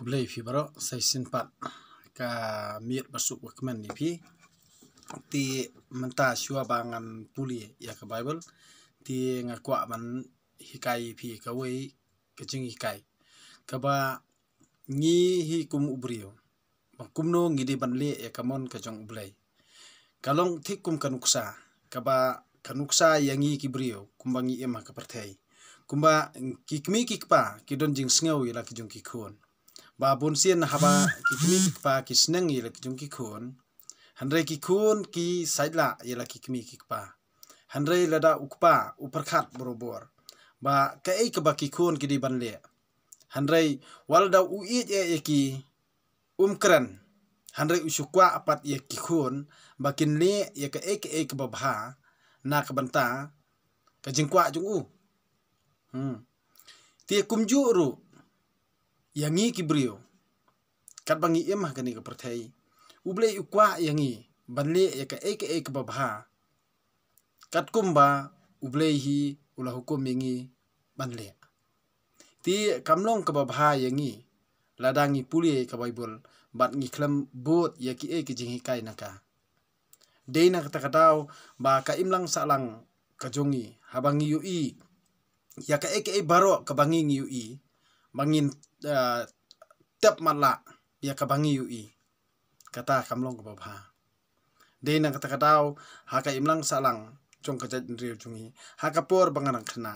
kublai fi baro sai sin pat ka mir basuk wakman ni fi ti menta shua bangan puli ya ka bible ti ngakwa man hikai fi ka wei ka jing hikai ka ba ni hi kum ubrio ba kum no ngi di ban le ya ka mon ka jong ublai kalong ti kum kanuksa ka ba kanuksa yangi kibrio kumbangi ema ka ya ha perthai kumba kikmi kikpa kidon jing sngau ila ya kijung kikhon ba bun sien na haba ki kimi pa ki sneng yela ki ki khon hanre ki khon ki side la yela ki kimi ki pa hanre la da ukpa upar khat borobor ba ka ek ba ki khon ki di ban le hanre wal da u i e e ki um kran hanre u su kwa apat ye ki khon ba kin le ye ka ek ek ba bha na ka banta ka jing kwa jung u hmm ti kum ju ru yangi kibrio kat bangi emah kani ka perthai uble ukwa yangi banle yak ek ek babha kat kumba uble hi ulah hukum yangi banle ti kamlong ka babha yangi ladangi puli ka bible bat ngi khlam bot yak ek jing kai naka dei nak ta kataw ba ka imlang salang kajungi habangi yui yak ek ek baro kabangi yui bangin uh, tep mala dia ka bangi ui kata kamlong ko baba de na kata kadau ha ka imlang salang chong ka jet ndri chungi ha ka por bangang khna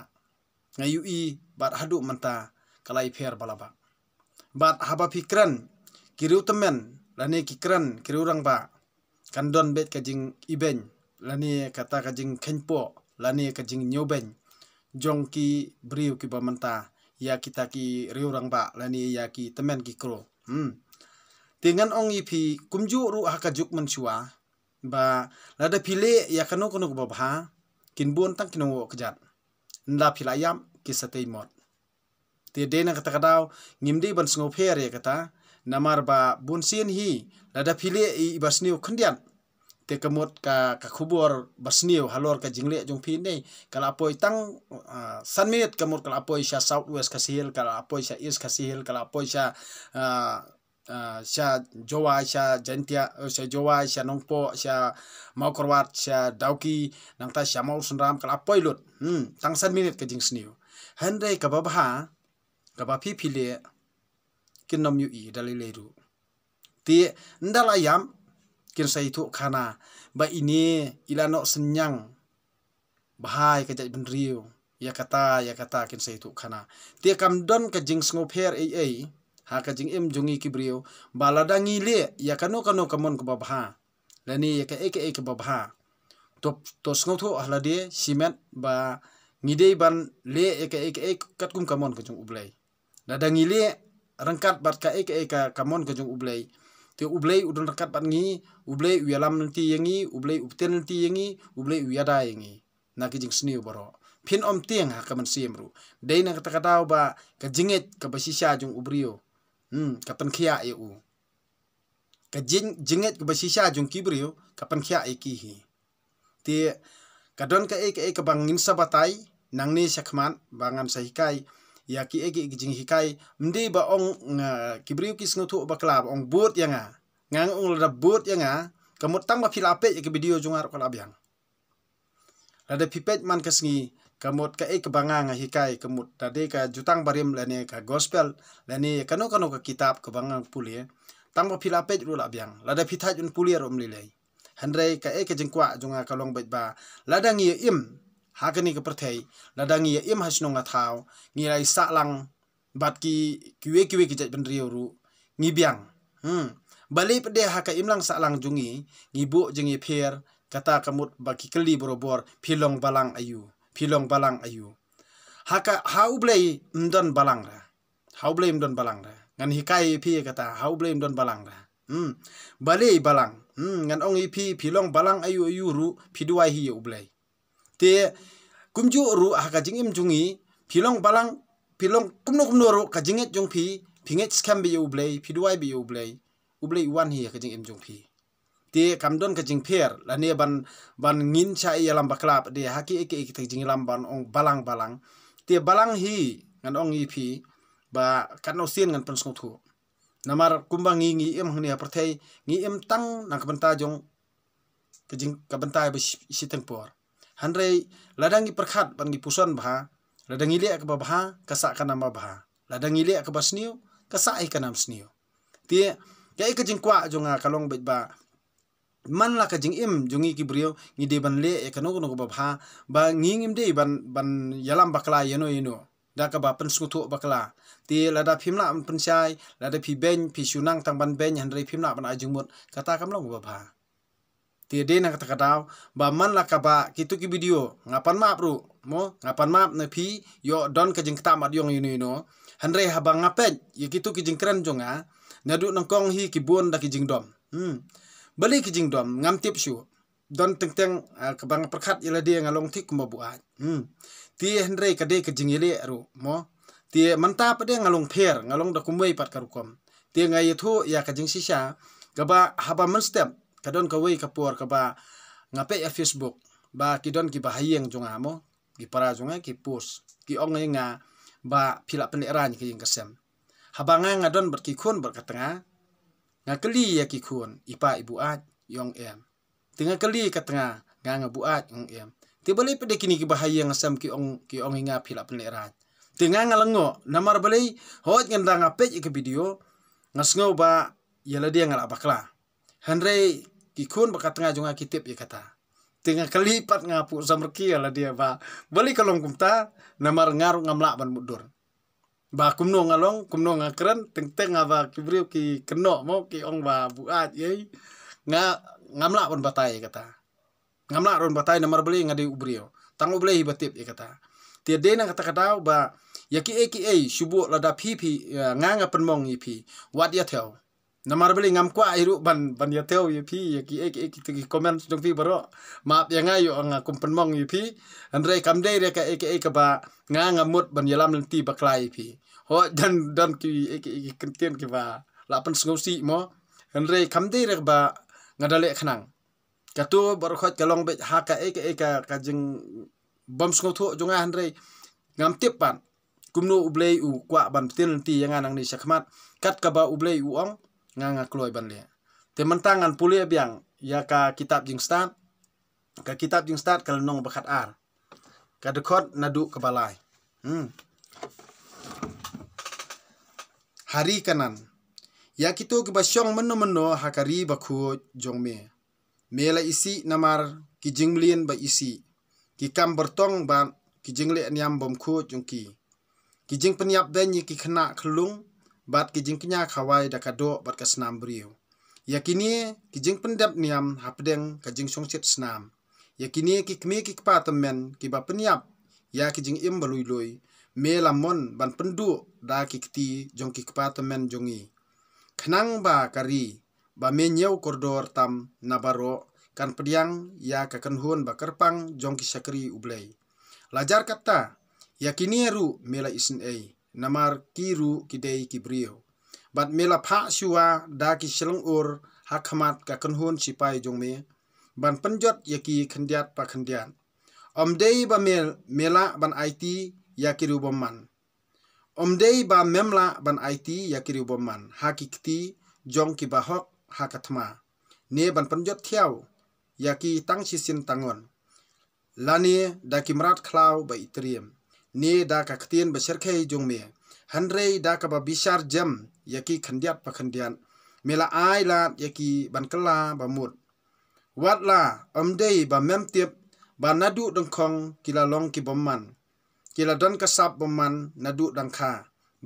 ngai ui bar hadu manta kalai fer balaba bat haba pikran kiru temen lani kikran kiru rang ba kandon bet kajing iben lani kata kajing kenpo lani kajing nyoben jongki briu ki ba manta ya kita ki riurang ba lani ya ki temen ki kro hmm dengan ong ipi kumju ru hakajuk mencua ba lada pile ya kanu kanu babha kin buon tang kinu kejat nda pilayam ki satei mot ti de na kata kadau ngimdi ban sngo phe re kata namar ba bun sin hi lada pile i basniu khandian te kemut ka ka khubor basniu halor ka jingle jong phin nei kala poi tang sanmit kemut kala poi sha south west ka sihil kala poi sha east ka sihil kala poi sha sha jowa sha jentia eh, sha jowa sha nongpo sha mokorwat sha dauki nang ta sha mau sunram kala poi lut hm tang sanmit ka jing sniu hande ka babha ka ba phi phi le kinom yu i dalile ru ti ndala yam kin sai thu khana ba ini ila no senyang bahai ka jai benriu ya kata ya kata kin sai thu khana ti kam don ka jing sngo pher ai ai ha ka jing em jungi ki briu baladangi le ya kano kano kamon ka babha lani ya ka ek ek babha to to sngo thu halade ah cement ba ngidei ban le ek ek ek katkum kamon ka jung ublei dadangi le rengkat bat ka ek ek kamon ka jung ublei te ublei udun rakat pat ngi ublei uyalam nti yangi ublei upten nti yangi ublei uyada yangi na ki jing sniu boro pin om tieng ha kaman siemru dei na kata kata ba ka jinget ka basisha jung ubrio hmm ka pan khia e u ka jing jinget ka basisha jung kibrio ka pan khia e ki hi te ka don ka ek ek bangin sabatai nangni sakman bangan sahikai ya ki egi gijing hikai mende ba ong uh, kibriu ki sngutu ba klab ong bot ya nga ngang ong la bot ya nga kamut tang ba filape ya ki video jungar ko labian ada pipet man ka sngi kamut ka e kebanga nga hikai kamut tade ka jutang barim lene ka gospel lene kanu ya kanu ka kitab kebanga puli ya tang ba filape ru labian lada pitha jun puli ya rom lilei hendrai ka e ka jengkwa jungar ka long ba ladang ye ya im hagani ka prathei ladangi ya im hasno nga thau ngi lai sa lang bat ki kiwe kiwe ki jaj bendri ru ngi biang hmm bali pde ha ka im lang sa lang jungi ngi bu jingi pher kata kamut ba ki kli borobor philong balang ayu philong balang ayu ha ka hau blei ndon balang ra hau blei ndon balang ra ngan hikai pi e kata hau blei ndon balang ra hmm bali balang hmm ngan ong ipi philong balang ayu ayu ru phidwai hi ublei te kumju ru ha ka jingim jungi pilong balang pilong kumno kumno ru ka jinget jong phi phinget scam bi u blay phi duai bi u blay u blay wan hi ka jingim jong phi te kam don ka jing pher la ne ban ban ngin cha i lam ba klap de ha ki ek ek ta jing lam ban ong balang balang te balang hi ngan ong i phi ba kan no sien ngan pon song thu namar kumbang ngi ngi em hne apartei ha ngi em tang na ka banta jong ka jing ka banta ba shi tempor si hanrei ladang perkhat pan gi pusan bha ladang ile ak ba bha kasak kan nama bha ladang ile ak ba sniu kasak ai kanam sniu ti ya ik jing kwa jonga kalong ba man la ka jing im jungi ki brio ngi de ban le e kanu kunu ba bha ba ngi ngim de ban ban yalam bakla yeno ya yeno da ka ba pen sku tho bakla ti la da phim la pen chai la da phi ben phi shu nang tang ban ben han re phim la ban a jung mut kata kam long ba bha Tiada nak kata kata, baman lah kaba kita ki video. Ngapan maaf bro, mo ngapan maaf nepi yo don kejeng kita mat yang ini no. Hendre habang ngapen, ya kita ki jeng keren jonga. Ah. Nadu nongkong hi ki buan dah ki jeng dom. Hmm. Beli ki jeng dom, ngam tip syu. Don teng teng uh, ah, kebang perkat ialah dia ngalong tik kumba buat. Hmm. Ti Hendre kade ke jeng ile ro, mo. Ti mentah pada ngalong per, ngalong dah kumbai pat karukom. Ti ngai itu ya kejeng sisa. Kaba haba menstep, kadon ka wei ka puar ka ba ngape ya facebook ba kidon ki bahayeng junga mo gi para junga ki post ki ong nga ba pila peneran ki ing kasem habanga nga don ber ki khun ber katenga nga keli ya ki khun ipa ibu at yong em tinga keli katenga nga nga buat ong em ti bale pede kini ki bahayeng sam ki ong ki ong nga pila peneran tinga nga lengo namar bale hot ngenda nga pe ki video ngasngau ba yela ya dia ngala bakla Henry kikun baka tengah junga kitip ya kata. Tengah kelipat ngapu samerki ala dia ba. Beli kalong kumta namar ngaru ngamlak ban mudur. Ba kumno ngalong kumno ngakren teng teng ngaba kibri ki keno mo ki ong ba buat ye. Nga ngamlak ban batai ya kata. Ngamlak ron batai namar beli ngadi ubrio. Tang ubli batip ya kata. Tiada dia nak kata-kata ba ya ki e ki e subuk lada pipi ya, nganga penmong ipi. Wat ya tel. Nomor beli ngam kuah iru ban ban ya teo ya pi ya ki ek ek ki komen jong pi baro maap ya ngayo ang akum penmong ya pi andre kam dei reka ek ek ka ba nga ngamut ban yalam nanti baklai pi ho dan dan ki ek ek kentien ki ba lapan sungusi mo andre kam dei reka ba ngadale khnang katu baro khot kalong be ha ka ek ek ka ka jing bom sungutho jong a andre ngam tip ban kumno ublei u kwa ban tin ti yanga nang ni shakmat kat ka ba ublei u ong ngang nga keluar ban dia. Tementangan pulih biang ya ka kitab jing start ka kitab jing start ka nong bakat ar. Ka dekot nadu ke balai. Hmm. Hari kanan. Ya kitu ke basyong menno-menno hakari baku jong me. Mela isi namar ki jinglin ba isi. Ki kam bertong ban ki jingle nyam bom ku jungki. Ki jing penyap ben ki kena kelung ke bat kijing kenya kawai da kado bat ka senam beriu. Yakini kijing pendap niam hapdeng kajing songset senam. Yakini kikmi kikpa temen kiba penyap ya kijing im baluiloi me lamon ban pendu da kikti jong kikpa temen jongi. Kenang ba kari ba me nyew kordor tam nabaro kan pediang ya kakenhun ba kerpang jong kisakri ublei. Lajar kata, yakini ru mela isin ei namar kiru kidei kibrio bat mela pha shua da ki shlong ur hakhamat ka kanhun sipai jong me ban panjot yaki khandiat pa khandiat om dei ba mel mela ban it yakiru bomman om dei ba memla ban it yakiru bomman hakikti jong ki bahok hakathma ne ban panjot thiao yaki tang shisin tangon lani da ki mrat khlau ba itriem ni da ka khatin bashar khai jung me hanrei da ka ba bishar jam yaki khandiat pa khandian mela ai la yaki ban kala ba mut wat la am dei ba mem tiep ba nadu dong khong kila long ki bomman kila don ka sap bomman nadu dang kha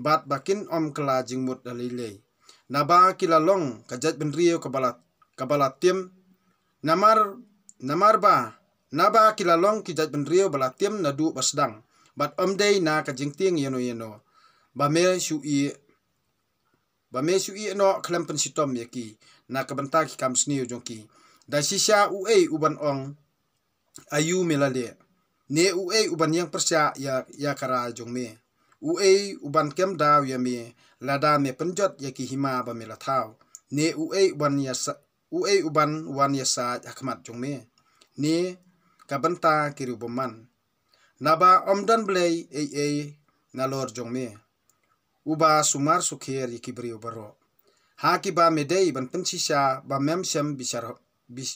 bat bakin om kala jing mut da lile na ba kila long ka jat ben rio ka balat ka balat tiem namar namar ba na ba kila long ki jat ben rio balat tiem nadu basdang ba but um day na ka jing ting you know you know ba me shu i ba me shu i no klampen si tom ye ki na ka banta ki kam sni jong ki da si sha u ei u ban ong ayu melale ne u ei u ban yang persya ya ya kara jong me u ei u ban kem da ya me la da me penjot ye ki hima ba me la thao ne u ei u ban ya sa u ei u ban wan ya sa akmat ya jong me ne ka banta ki ru ban naba omdan blei ei ei nalor jongme uba sumar sukher ikibriu baro ha kiba medei ban pinchisha ba mem sham bisar bis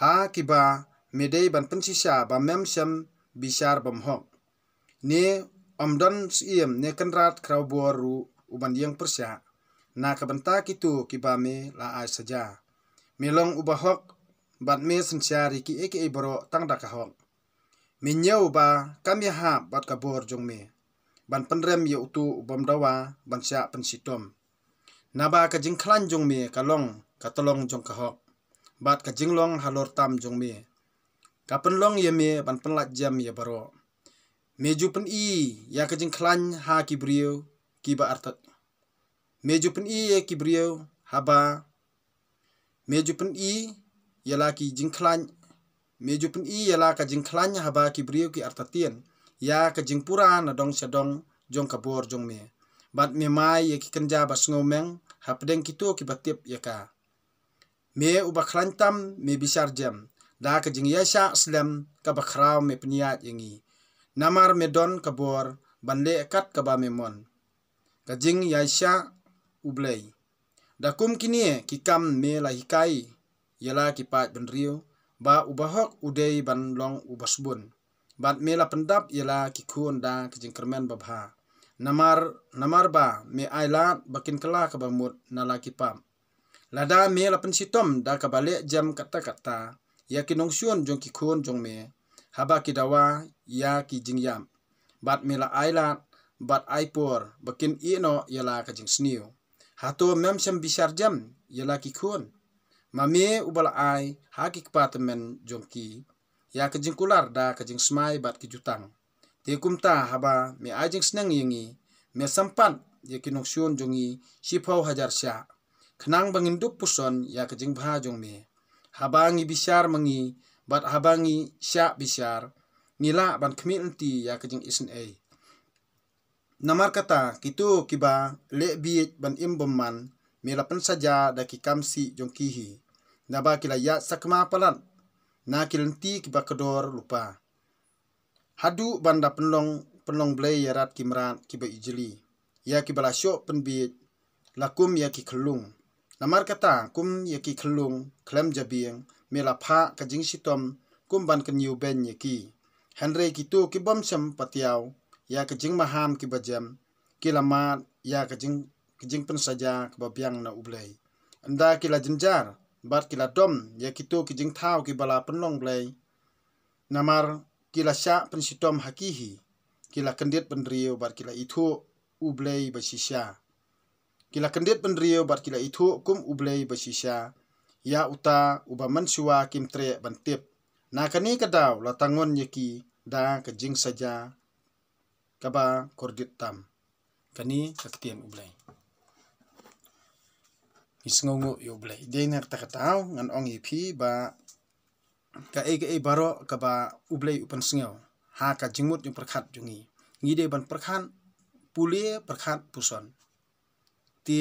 ha kiba medei ban pinchisha ba mem sham bisar bam ho ne omdan siem ne kanrat khraw boru uban yang persya na kabanta kitu kiba me la a saja melong uba hok bat me sanchari ki ek ek boro tang da ka hok min yau ba kami ha bat kabor jong me ban penrem ye utu bom dawa ban sya pen sitom na ba ka jing khlan jong me ka long ka tolong jong ka hok bat ka jing long halor tam jong me ka pen long ye me ban pen lat jam ye baro me ju pen i ya ka jing khlan ha ki brio ki ba artat me ju pen i ye ki brio ha ba me ju pen i ya la ki jing khlan mejupun i yala ka jing klanya haba ki brio ki artatien ya ka jing pura na dong sha dong jong ka bor jong me bat me mai ye ki kanja ba sngo meng hapdeng ki to ki batip ye ka me u ba khlantam me bisar jam da ka jing yasha slam ka ba khraw me pniya yingi namar me don ka bor bande kat ka ba me mon ka jing yasha ublei da kum kini ki kam me la hikai yala ki pat benrio ba ubahok udei ban long ubasbun bat mela pendap yela kikun da kijing kermen babha namar namar ba me aila bakin kala ka bamut nala kipam lada me la pensitom da ka bale jam kata kata ya kinong syun jong kikun jong me haba kidawa ya kijing yam bat mela aila bat aipor bakin ino yela kajing sniu hato mem sem bisar jam yela kikun Mami ubala ai hakik patemen jongki ya kejing kular da kejing semai bat kejutang. Tikum ta haba me ajing seneng yingi me sempat ya kinung siun jongi sipau hajar sya. Kenang menginduk puson ya kejing bha jongmi. Habangi bisyar mengi bat habangi sya bisyar ngila ban kemil nti ya kejing isen ei. Namar kata kitu kiba lek biit ban imbeman man mira pan saja da ki kam si jong ki hi. Na ba ki la ya sakma palan. Na ki lenti ki bakador lupa. Hadu banda penlong penlong blay ya rat ki merat ki ba ijili. Ya ki bala syok pen bit. La kum ya ki kelung. Na mar kata kum ya ki kelung klem jabing. Mira pa ka jing sitom kum ban ken yu ben ya ki. Henry ki tu ki bom sem patiaw. Ya ke jing maham ki bajam. Ki lamat ya ke jing kijing pun saja kebabiang na ublay. Anda kila jenjar, bat kila dom, ya kitu kijing tau kibala penlong blay. Namar kila syak pun sitom hakihi, kila kendit pun riu bat kila itu ublay basisya. Kila kendit pun riu bat kila itu kum ublay basisya. Ya uta uba mensuwa kim tre bantip. Nah kini kedau la tangon yaki da kejing saja kaba kordit tam. Kini ketian ublay misngongo yo blai deiner ta taw ngan ong i phi ba ka ege e baro ka ba ublai upan singo ha ka jingmut yu prakhat jungi ngi de ban prakhan pulie prakhat puson ti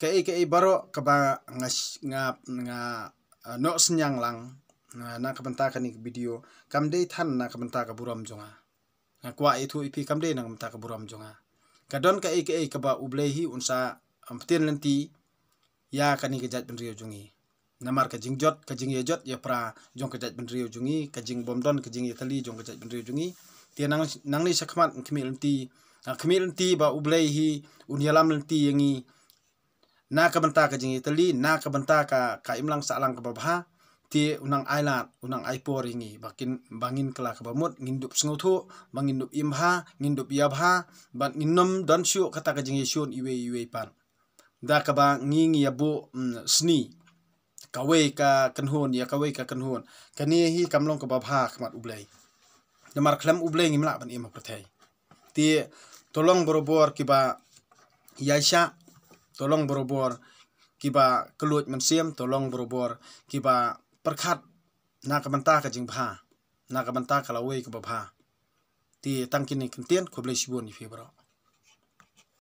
ka ege e baro ka ba nga nga nga no senyang lang na ka banta ka ni video kam de than na ka banta ka buram jonga ngakwa itu e ipi kamde nang mata ka buram jonga kadon ka ike e e, ka ba ublehi unsa am ten lenti ya kani ke jat bendriyo jungi namar ke jing jot ke jing ye jot ye pra jong ke jat bendriyo jungi ke jing bom don ke jing ye tali jong ke jat bendriyo jungi ti nang nang ni sakmat kemil lenti ah, kemil lenti ba ublei hi unyalam lenti yangi na ka benta ke jing ye tali na ka benta ka ka imlang salang ke babha ti unang ailat unang aipor ingi bakin bangin kala ka bamut ngindup sengutu mangindup imha ngindup yabha ban innom dan syu kata ka ha, ha. jing yesun iwe iwe pan da ka ba nging ya bu mm, sni ka ya we ka kan hon ya ka we ka kan hon ka ni hi kam long ka ba bha kham at ublei da mar klem ublei ngi mla ban ema prathai ti tolong borobor ki ba ya sha tolong borobor ki ba kluot man siem tolong borobor ki ba perkhat na ka banta ka jing bha na ka banta ka la we ka ba bha ti tang kin ni kan tien ko blei shi bu ni febro